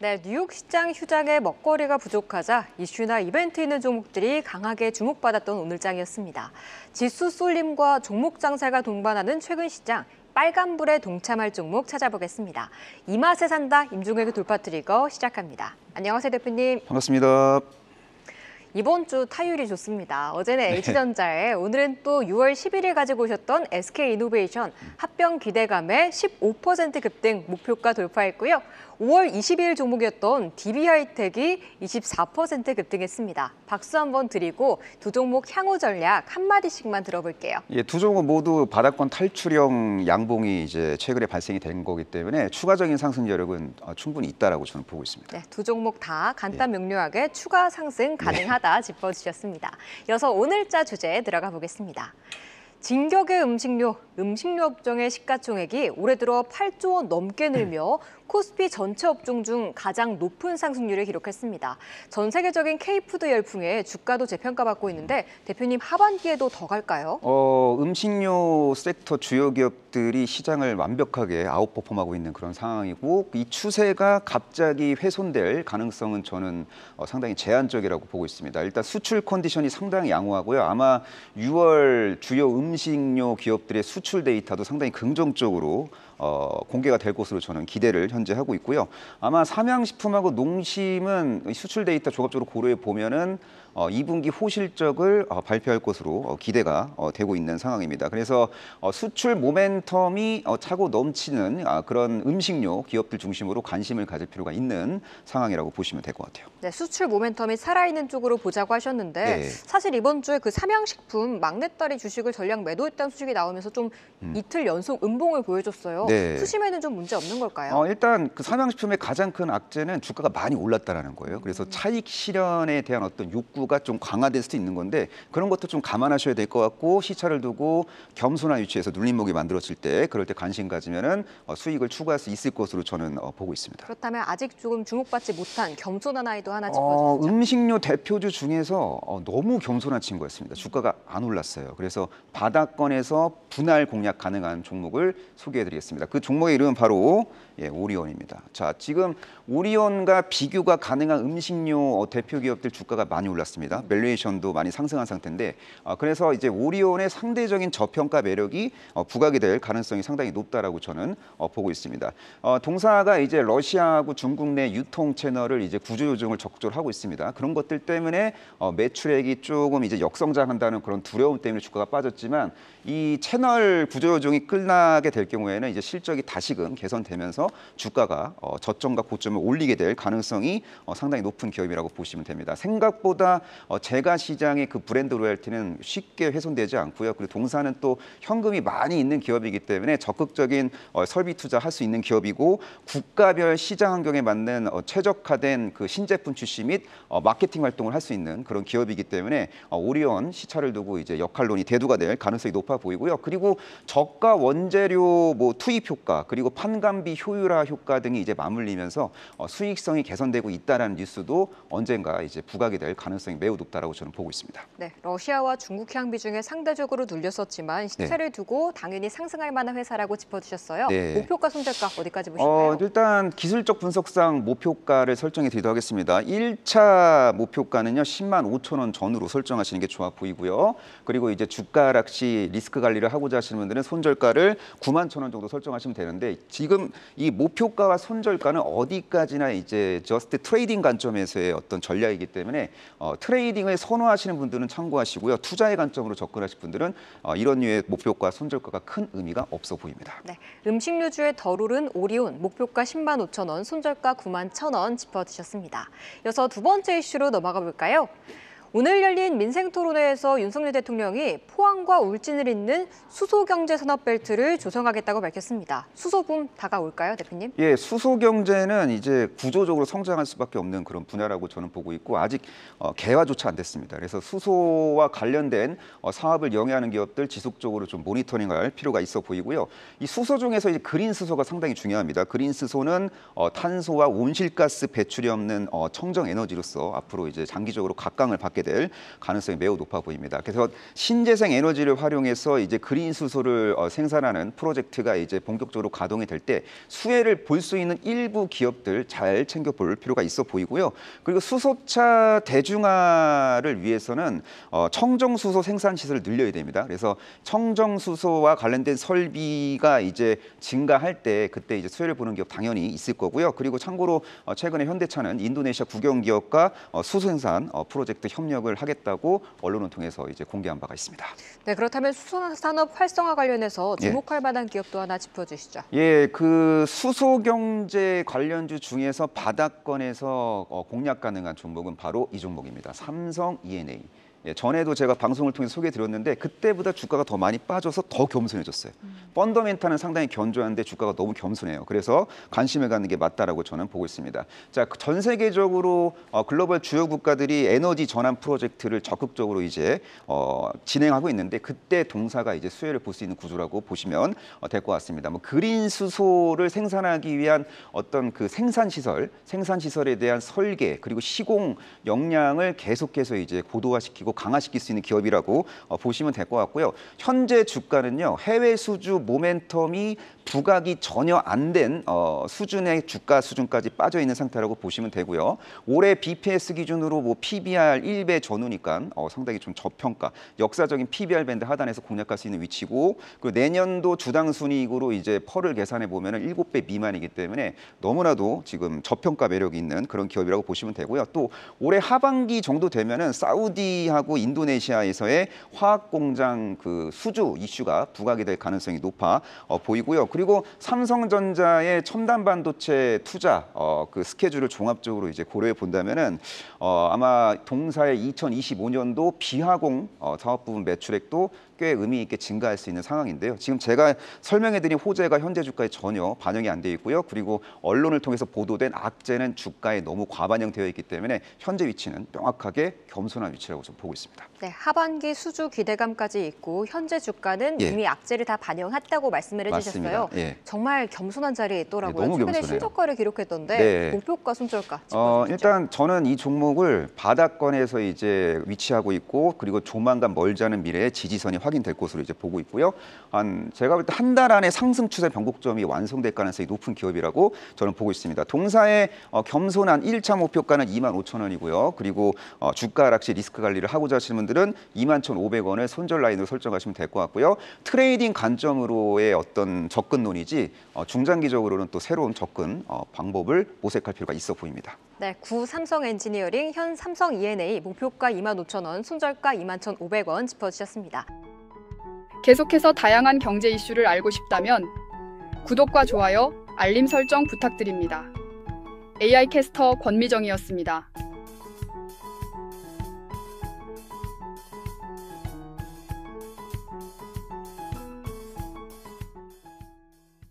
네, 뉴욕 시장 휴장에 먹거리가 부족하자 이슈나 이벤트 있는 종목들이 강하게 주목받았던 오늘장이었습니다. 지수 쏠림과 종목 장사가 동반하는 최근 시장, 빨간불에 동참할 종목 찾아보겠습니다. 이 맛에 산다 임종혁의 돌파 트리거 시작합니다. 안녕하세요 대표님. 반갑습니다. 이번 주 타율이 좋습니다. 어제는 네. H전자에 오늘은 또 6월 11일 가지고 오셨던 SK이노베이션 합병 기대감에 15% 급등 목표가 돌파했고요. 5월 22일 종목이었던 DB하이텍이 24% 급등했습니다. 박수 한번 드리고 두 종목 향후 전략 한마디씩만 들어볼게요. 예, 두 종목 모두 바닥권 탈출형 양봉이 이제 최근에 발생이 된 거기 때문에 추가적인 상승 여력은 어, 충분히 있다라고 저는 보고 있습니다. 네, 두 종목 다 간단 네. 명료하게 예. 추가 상승 네. 가능하다 예. 짚어주셨습니다. 이어서 오늘자 주제에 들어가 보겠습니다. 진격의 음식료, 음식료 업종의 시가총액이 올해 들어 8조 원 넘게 늘며 코스피 전체 업종 중 가장 높은 상승률을 기록했습니다. 전 세계적인 K푸드 열풍에 주가도 재평가받고 있는데 대표님 하반기에도 더 갈까요? 어, 음식료 섹터 주요 기업들이 시장을 완벽하게 아웃퍼폼하고 있는 그런 상황이고 이 추세가 갑자기 훼손될 가능성은 저는 어, 상당히 제한적이라고 보고 있습니다. 일단 수출 컨디션이 상당히 양호하고요. 아마 6월 주요 음식료 기업들의 수출 데이터도 상당히 긍정적으로 어, 공개가 될 것으로 저는 기대를 현재 하고 있고요. 아마 삼양식품하고 농심은 수출 데이터 종합적으로 고려해 보면은 어, 2분기 호실적을 어, 발표할 것으로 어, 기대가 어, 되고 있는 상황입니다. 그래서 어, 수출 모멘텀이 어, 차고 넘치는 아, 그런 음식료 기업들 중심으로 관심을 가질 필요가 있는 상황이라고 보시면 될 것 같아요. 네, 수출 모멘텀이 살아있는 쪽으로 보자고 하셨는데 네. 사실 이번 주에 그 삼양식품 막내딸이 주식을 전량 매도했다는 소식이 나오면서 좀 음. 이틀 연속 음봉을 보여줬어요. 네. 수심에는 좀 문제 없는 걸까요? 어, 일단 그 삼양식품의 가장 큰 악재는 주가가 많이 올랐다라는 거예요. 그래서 음. 차익 실현에 대한 어떤 욕구가 좀 강화될 수도 있는 건데 그런 것도 좀 감안하셔야 될 것 같고 시차를 두고 겸손한 위치에서 눌림목이 만들어질 때 그럴 때 관심 가지면은 어, 수익을 추구할 수 있을 것으로 저는 어, 보고 있습니다. 그렇다면 아직 조금 주목받지 못한 겸손한 아이도 하나 어, 짚어주시죠. 어, 음식료 대표주 중에서 너무 겸손한 친구였습니다. 주가가 안 올랐어요. 그래서 바닥권에서 분할 공략 가능한 종목을 소개해드리겠습니다. 있습니다. 그 종목의 이름은 바로 예, 오리온입니다. 자, 지금 오리온과 비교가 가능한 음식료 어, 대표 기업들 주가가 많이 올랐습니다. 밸류에이션도 많이 상승한 상태인데 어, 그래서 이제 오리온의 상대적인 저평가 매력이 어, 부각이 될 가능성이 상당히 높다라고 저는 어, 보고 있습니다. 어, 동사가 이제 러시아하고 중국 내 유통 채널을 이제 구조 조정을 적극적으로하고 있습니다. 그런 것들 때문에 어, 매출액이 조금 이제 역성장한다는 그런 두려움 때문에 주가가 빠졌지만 이 채널 구조 조정이 끝나게 될 경우에는 이제 실적이 다시금 개선되면서 주가가 어, 저점과 고점을 올리게 될 가능성이 어, 상당히 높은 기업이라고 보시면 됩니다. 생각보다 어, 제가 시장의 그 브랜드 로열티는 쉽게 훼손되지 않고요. 그리고 동사는 또 현금이 많이 있는 기업이기 때문에 적극적인 어, 설비 투자할 수 있는 기업이고 국가별 시장 환경에 맞는 어, 최적화된 그 신제품 출시 및 어, 마케팅 활동을 할 수 있는 그런 기업이기 때문에 어, 오리온 시차를 두고 이제 역할론이 대두가 될 가능성이 높아 보이고요. 그리고 저가 원재료 뭐 투입 수입 효과 그리고 판관비 효율화 효과 등이 이제 맞물리면서 어, 수익성이 개선되고 있다는 뉴스도 언젠가 이제 부각이 될 가능성이 매우 높다라고 저는 보고 있습니다. 네, 러시아와 중국 향 비중에 상대적으로 눌렸었지만 시차를 네. 두고 당연히 상승할 만한 회사라고 짚어주셨어요. 네. 목표가 손절가 어디까지 보시나요? 어, 일단 기술적 분석상 목표가를 설정해 드리도록 하겠습니다. 1차 목표가는요 10만 5천 원 전후로 설정하시는 게 좋아 보이고요. 그리고 이제 주가 락시 리스크 관리를 하고자 하시는 분들은 손절가를 9만 천원 정도 설정 설정하시면 되는데 지금 이 목표가와 손절가는 어디까지나 이제 저스트 트레이딩 관점에서의 어떤 전략이기 때문에 어, 트레이딩을 선호하시는 분들은 참고하시고요. 투자의 관점으로 접근하실 분들은 어, 이런 류의 목표가 손절가가 큰 의미가 없어 보입니다. 네, 음식류주의덜 오른 오리온 목표가 10만 5천 원, 손절가 9만 1천 원 짚어주셨습니다. 이어서 두 번째 이슈로 넘어가 볼까요? 오늘 열린 민생토론회에서 윤석열 대통령이 포항과 울진을 잇는 수소경제산업벨트를 조성하겠다고 밝혔습니다. 수소붐 다가올까요, 대표님? 예, 수소경제는 이제 구조적으로 성장할 수밖에 없는 그런 분야라고 저는 보고 있고 아직 어, 개화조차 안 됐습니다. 그래서 수소와 관련된 어, 사업을 영위하는 기업들 지속적으로 좀 모니터링할 필요가 있어 보이고요. 이 수소 중에서 이제 그린 수소가 상당히 중요합니다. 그린 수소는 어, 탄소와 온실가스 배출이 없는 어, 청정 에너지로서 앞으로 이제 장기적으로 각광을 받게 갖게 될 가능성이 매우 높아 보입니다. 그래서 신재생 에너지를 활용해서 이제 그린 수소를 어, 생산하는 프로젝트가 이제 본격적으로 가동이 될 때 수혜를 볼 수 있는 일부 기업들 잘 챙겨 볼 필요가 있어 보이고요. 그리고 수소차 대중화를 위해서는 어, 청정 수소 생산 시설을 늘려야 됩니다. 그래서 청정 수소와 관련된 설비가 이제 증가할 때 그때 이제 수혜를 보는 기업 당연히 있을 거고요. 그리고 참고로 어, 최근에 현대차는 인도네시아 국영 기업과 수소 생산 프로젝트 협력 협력을 하겠다고 언론을 통해서 이제 공개한 바가 있습니다. 네, 그렇다면 수소산업 활성화 관련해서 예. 주목할 예. 만한 기업도 하나 짚어주시죠. 예, 그 수소경제 관련주 중에서 바닥권에서 어, 공략 가능한 종목은 바로 이 종목입니다. 삼성 E&A. 예, 전에도 제가 방송을 통해 소개해 드렸는데 그때보다 주가가 더 많이 빠져서 더 겸손해졌어요. 음. 펀더멘탈은 상당히 견조한데 주가가 너무 겸손해요. 그래서 관심을 갖는 게 맞다라고 저는 보고 있습니다. 자, 그 전 세계적으로 어, 글로벌 주요 국가들이 에너지 전환 프로젝트를 적극적으로 이제 어, 진행하고 있는데 그때 동사가 이제 수혜를 볼 수 있는 구조라고 보시면 어, 될것 같습니다. 뭐 그린 수소를 생산하기 위한 어떤 그 생산 시설, 생산 시설에 대한 설계 그리고 시공 역량을 계속해서 이제 고도화시키고 강화시킬 수 있는 기업이라고 어, 보시면 될 것 같고요. 현재 주가는요. 해외 수주 모멘텀이 부각이 전혀 안된 어, 수준의 주가 수준까지 빠져 있는 상태라고 보시면 되고요. 올해 BPS 기준으로 뭐 PBR 1배 전후니까 어, 상당히 좀 저평가, 역사적인 PBR 밴드 하단에서 공략할 수 있는 위치고 그리고 내년도 주당 순이익으로 이제 펄을 계산해 보면 은 7배 미만이기 때문에 너무나도 지금 저평가 매력이 있는 그런 기업이라고 보시면 되고요. 또 올해 하반기 정도 되면은 사우디 하고 인도네시아에서의 화학 공장 그 수주 이슈가 부각이 될 가능성이 높아 어, 보이고요. 그리고 삼성전자의 첨단 반도체 투자 어, 그 스케줄을 종합적으로 이제 고려해 본다면은 어, 아마 동사의 2025년도 비하공 어, 사업 부분 매출액도 꽤 의미 있게 증가할 수 있는 상황인데요. 지금 제가 설명해드린 호재가 현재 주가에 전혀 반영이 안 돼 있고요. 그리고 언론을 통해서 보도된 악재는 주가에 너무 과반영되어 있기 때문에 현재 위치는 명확하게 겸손한 위치라고 좀 보고 있습니다. 네, 하반기 수주 기대감까지 있고 현재 주가는 예. 이미 악재를 다 반영했다고 말씀을 해주셨어요. 예. 정말 겸손한 자리에 있더라고요. 예, 최근에 신저가를 기록했던데 네. 목표가 손절가. 어, 일단 저는 이 종목을 바닥권에서 이제 위치하고 있고 그리고 조만간 멀지 않은 미래에 지지선이 확 확인될 것으로 이제 보고 있고요. 한 제가 볼 때 한 달 안에 상승 추세 변곡점이 완성될 가능성이 높은 기업이라고 저는 보고 있습니다. 동사의 어, 겸손한 1차 목표가는 2만 5천 원이고요. 그리고 어, 주가 락시 리스크 관리를 하고자 하시는 분들은 2만 1,500원을 손절 라인으로 설정하시면 될 것 같고요. 트레이딩 관점으로의 어떤 접근론이지 어, 중장기적으로는 또 새로운 접근 어, 방법을 모색할 필요가 있어 보입니다. 네, 구 삼성 엔지니어링, 현 삼성 E&A 목표가 2만 5천 원, 손절가 2만 1,500원 짚어주셨습니다. 계속해서 다양한 경제 이슈를 알고 싶다면 구독과 좋아요, 알림 설정 부탁드립니다. AI 캐스터 권미정이었습니다.